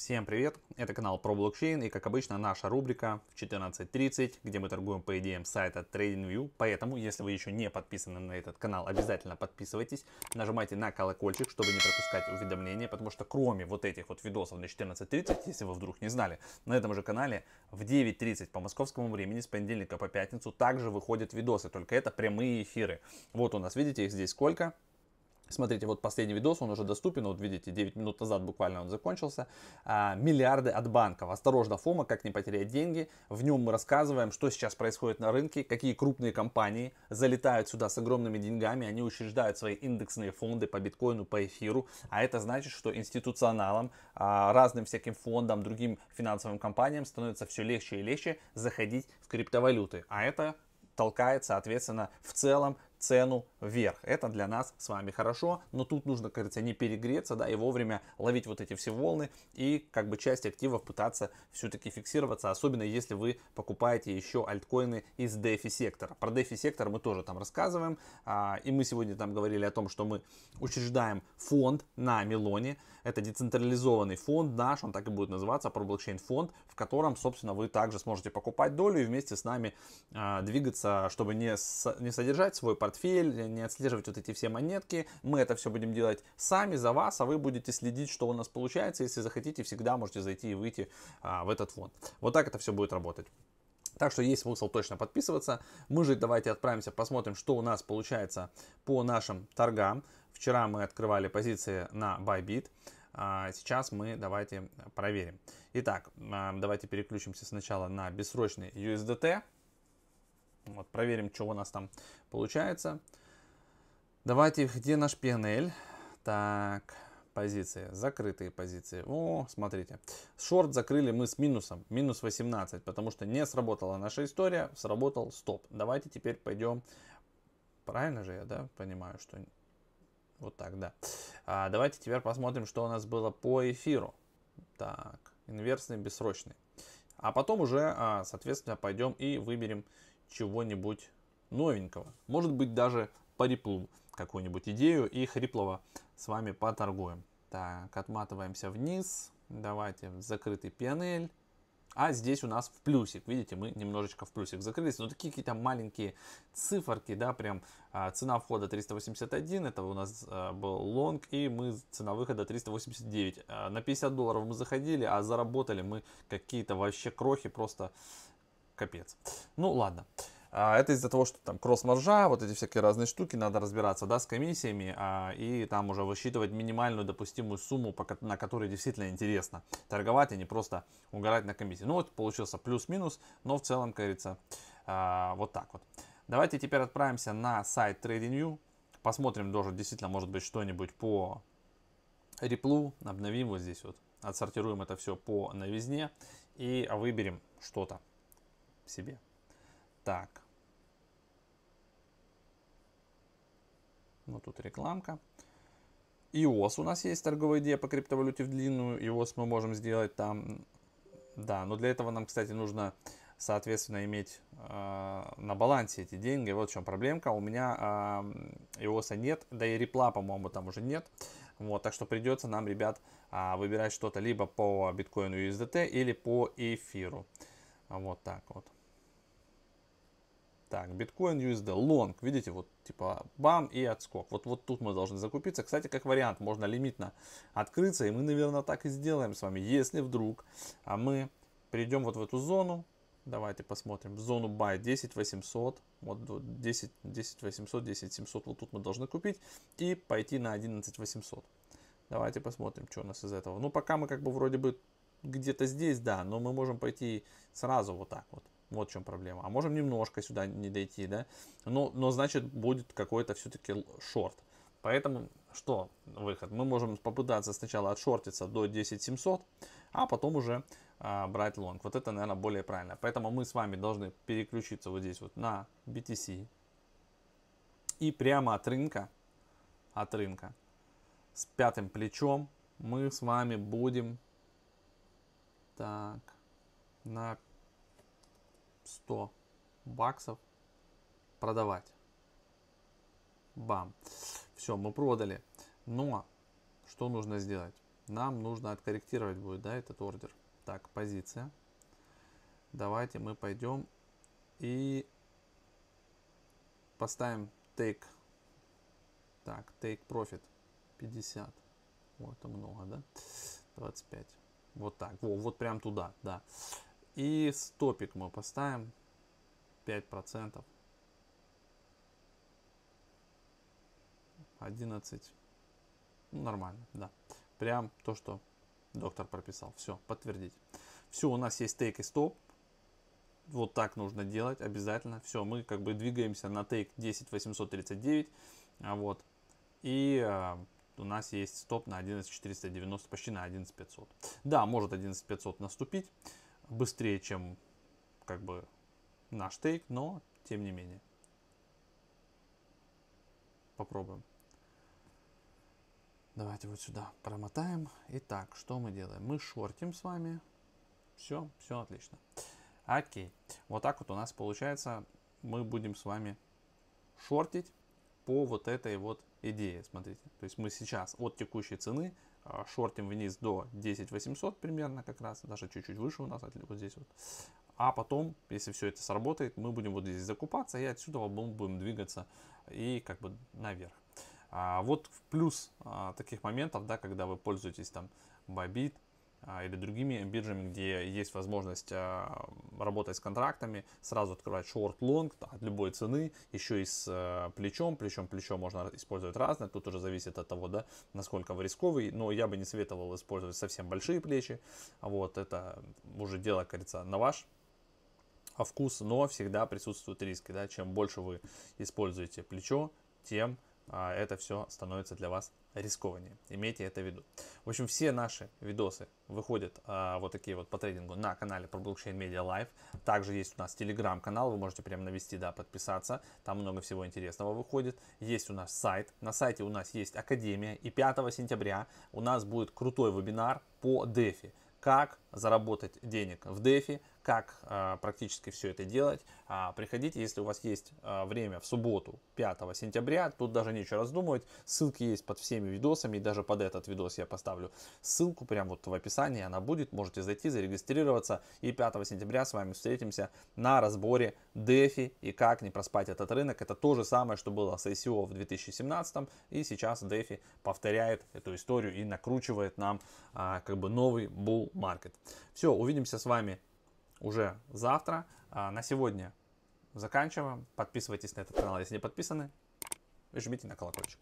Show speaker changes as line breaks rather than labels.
Всем привет! Это канал про блокчейн и как обычно наша рубрика в 14.30, где мы торгуем по идеям сайта TradingView. Поэтому, если вы еще не подписаны на этот канал, обязательно подписывайтесь, нажимайте на колокольчик, чтобы не пропускать уведомления, потому что кроме вот этих вот видосов на 14.30, если вы вдруг не знали, на этом же канале в 9.30 по московскому времени с понедельника по пятницу также выходят видосы, только это прямые эфиры. Вот у нас, видите, их здесь сколько? Смотрите, вот последний видос, он уже доступен, вот видите, 9 минут назад буквально он закончился. А, миллиарды от банков. Осторожно, Фома, как не потерять деньги. В нем мы рассказываем, что сейчас происходит на рынке, какие крупные компании залетают сюда с огромными деньгами, они учреждают свои индексные фонды по биткоину, по эфиру. А это значит, что институционалам, а, разным всяким фондам, другим финансовым компаниям становится все легче и легче заходить в криптовалюты. А это толкает, соответственно, в целом цену вверх. Это для нас с вами хорошо, но тут нужно, кажется, не перегреться, да, и вовремя ловить вот эти все волны и как бы часть активов пытаться все-таки фиксироваться, особенно если вы покупаете еще альткоины из DeFi сектора. Про DeFi сектор мы тоже там рассказываем, а, и мы сегодня там говорили о том, что мы учреждаем фонд на Мелоне, это децентрализованный фонд наш, он так и будет называться, про блокчейн фонд, в котором, собственно, вы также сможете покупать долю и вместе с нами а, двигаться, чтобы не, с, не содержать свой портфель, портфель, не отслеживать вот эти все монетки. Мы это все будем делать сами за вас, а вы будете следить, что у нас получается. Если захотите, всегда можете зайти и выйти а, в этот фонд. Вот так это все будет работать. Так что есть смысл точно подписываться. Мы же давайте отправимся, посмотрим, что у нас получается по нашим торгам. Вчера мы открывали позиции на Bybit. А, сейчас мы давайте проверим. Итак, а, давайте переключимся сначала на бессрочный USDT. Вот, проверим, что у нас там получается. Давайте, где наш PNL? Так, позиции, закрытые позиции. О, смотрите, шорт закрыли мы с минусом, минус 18, потому что не сработала наша история, сработал стоп. Давайте теперь пойдем, правильно же я, да, понимаю, что вот так, да. А, давайте теперь посмотрим, что у нас было по эфиру. Так, инверсный, бессрочный. А потом уже, а, соответственно, пойдем и выберем чего-нибудь новенького. Может быть, даже по риплу какую-нибудь идею и хриплого с вами поторгуем. Так, отматываемся вниз. Давайте в закрытый PNL. А здесь у нас в плюсик. Видите, мы немножечко в плюсик закрылись. Но такие какие-то маленькие циферки, да, прям а, цена входа 381, это у нас а, был лонг, и мы цена выхода 389. А, на 50 долларов мы заходили, а заработали мы какие-то вообще крохи просто капец. Ну, ладно. А, это из-за того, что там кросс-маржа, вот эти всякие разные штуки, надо разбираться, да, с комиссиями, а, и там уже высчитывать минимальную допустимую сумму, на которой действительно интересно торговать, а не просто угорать на комиссии. Ну вот получился плюс-минус, но в целом, как говорится, а, вот так вот. Давайте теперь отправимся на сайт TradingView, посмотрим тоже действительно, может быть, что-нибудь по реплу, обновим вот здесь вот, отсортируем это все по новизне и выберем что-то себе. Так. ну тут рекламка. EOS у нас есть торговая идея по криптовалюте в длинную. EOS мы можем сделать там. Да, но для этого нам, кстати, нужно, соответственно, иметь э, на балансе эти деньги. Вот в чем проблемка. У меня э, а, EOS нет, да и репла, по-моему, там уже нет. Вот, так что придется нам, ребят, э, выбирать что-то либо по биткоину USDT или по эфиру. Вот так вот. Так, биткоин USD, лонг, видите, вот типа бам и отскок. Вот, вот тут мы должны закупиться. Кстати, как вариант, можно лимитно открыться, и мы, наверное, так и сделаем с вами, если вдруг а мы придем вот в эту зону. Давайте посмотрим. зону buy 10 800. Вот 10, 10 800, 10 700. Вот тут мы должны купить и пойти на 11 800. Давайте посмотрим, что у нас из этого. Ну, пока мы как бы вроде бы где-то здесь, да, но мы можем пойти сразу вот так вот. Вот в чем проблема. А можем немножко сюда не дойти, да? Но, ну, но значит, будет какой-то все-таки шорт. Поэтому что выход? Мы можем попытаться сначала отшортиться до 10700, а потом уже э, брать лонг. Вот это, наверное, более правильно. Поэтому мы с вами должны переключиться вот здесь вот на BTC. И прямо от рынка, от рынка, с пятым плечом мы с вами будем так, на 100 баксов продавать. Бам. Все, мы продали. Но что нужно сделать? Нам нужно откорректировать будет, да, этот ордер. Так, позиция. Давайте мы пойдем и поставим take. Так, take profit 50. Вот, это много, да? 25. Вот так. Во, вот прям туда, да. И стопик мы поставим 5%. 11. Ну, нормально, да. Прям то, что доктор прописал. Все, подтвердить. Все, у нас есть тейк и стоп. Вот так нужно делать обязательно. Все, мы как бы двигаемся на тейк 10839. А вот. И а, у нас есть стоп на 11490, почти на 11500. Да, может 11500 наступить быстрее, чем как бы наш тейк, но тем не менее. Попробуем. Давайте вот сюда промотаем. Итак, что мы делаем? Мы шортим с вами. Все, все отлично. Окей. Вот так вот у нас получается. Мы будем с вами шортить по вот этой вот идее. Смотрите. То есть мы сейчас от текущей цены а, шортим вниз до 10 800 примерно как раз, даже чуть-чуть выше у нас, вот здесь вот. А потом, если все это сработает, мы будем вот здесь закупаться и отсюда мы будем двигаться и как бы наверх. А вот в плюс а, таких моментов, да, когда вы пользуетесь там Bybit, а, или другими биржами, где есть возможность а, работать с контрактами, сразу открывать шорт-лонг от любой цены, еще и с а, плечом, плечом плечо можно использовать разное, тут уже зависит от того, да, насколько вы рисковый, но я бы не советовал использовать совсем большие плечи, вот это уже дело, кажется, на ваш вкус, но всегда присутствуют риски, да, чем больше вы используете плечо, тем а, это все становится для вас рискованнее. Имейте это в виду. В общем, все наши видосы выходят а, вот такие вот по трейдингу на канале про блокчейн Media Live. Также есть у нас телеграм-канал, вы можете прямо навести, да, подписаться. Там много всего интересного выходит. Есть у нас сайт. На сайте у нас есть академия. И 5 сентября у нас будет крутой вебинар по DeFi. Как заработать денег в Дефи, как а, практически все это делать. А, приходите, если у вас есть а, время в субботу 5 сентября, тут даже нечего раздумывать, ссылки есть под всеми видосами, и даже под этот видос я поставлю ссылку прямо вот в описании, она будет, можете зайти, зарегистрироваться, и 5 сентября с вами встретимся на разборе Дефи и как не проспать этот рынок. Это то же самое, что было с ICO в 2017, и сейчас Дефи повторяет эту историю и накручивает нам а, как бы новый bull market. Все, увидимся с вами уже завтра. А, на сегодня заканчиваем. Подписывайтесь на этот канал, если не подписаны. И жмите на колокольчик.